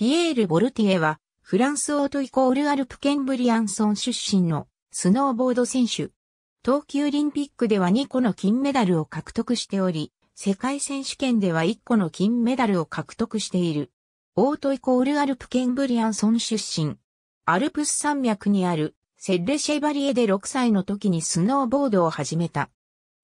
ピエール・ボルティエは、フランスオートイコールアルプケンブリアンソン出身のスノーボード選手。冬季オリンピックでは2個の金メダルを獲得しており、世界選手権では1個の金メダルを獲得している。オートイコールアルプケンブリアンソン出身。アルプス山脈にあるセッレシェバリエで6歳の時にスノーボードを始めた。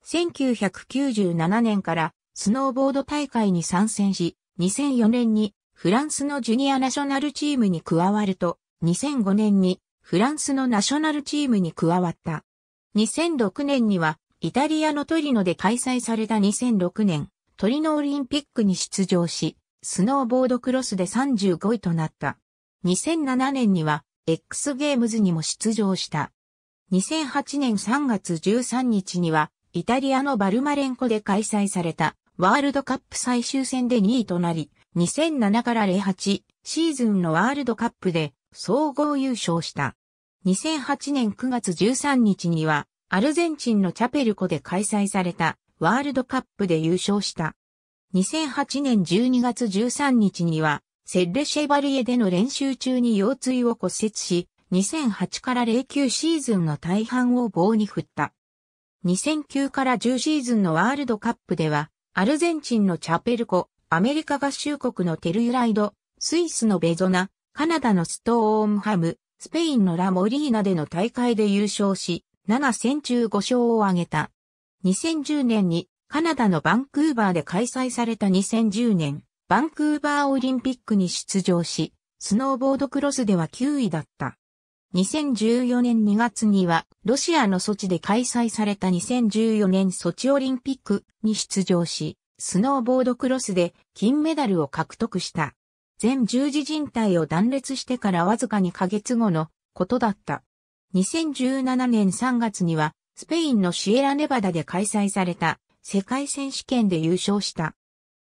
1997年からスノーボード大会に参戦し、2004年にフランスのジュニアナショナルチームに加わると、2005年にフランスのナショナルチームに加わった。2006年には、イタリアのトリノで開催された2006年、トリノオリンピックに出場し、スノーボードクロスで35位となった。2007年には、X ゲームズにも出場した。2008年3月13日には、イタリアのバルマレンコで開催されたワールドカップ最終戦で2位となり、2007から08シーズンのワールドカップで総合優勝した。2008年9月13日にはアルゼンチンのチャペルコで開催されたワールドカップで優勝した。2008年12月13日にはセッレシェバリエでの練習中に腰椎を骨折し、2008から09シーズンの大半を棒に振った。2009から10シーズンのワールドカップでは、アルゼンチンのチャペルコ、アメリカ合衆国のテルユライド、スイスのベゾナ、カナダのストーンハム、スペインのラモリーナでの大会で優勝し、7戦中5勝を挙げた。2010年にカナダのバンクーバーで開催された2010年、バンクーバーオリンピックに出場し、スノーボードクロスでは9位だった。2014年2月には、ロシアのソチで開催された2014年ソチオリンピックに出場し、スノーボードクロスで金メダルを獲得した。全十字靭帯を断裂してからわずか2ヶ月後のことだった。2017年3月にはスペインのシエラネバダで開催された世界選手権で優勝した。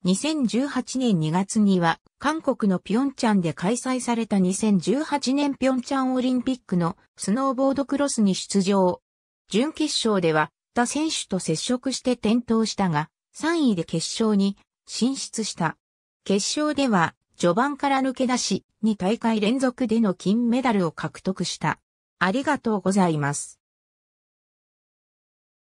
2018年2月には韓国のピョンチャンで開催された2018年ピョンチャンオリンピックのスノーボードクロスに出場。準決勝では他選手と接触して転倒したが、3位で決勝に進出した。決勝では序盤から抜け出し、2大会連続での金メダルを獲得した。ありがとうございます。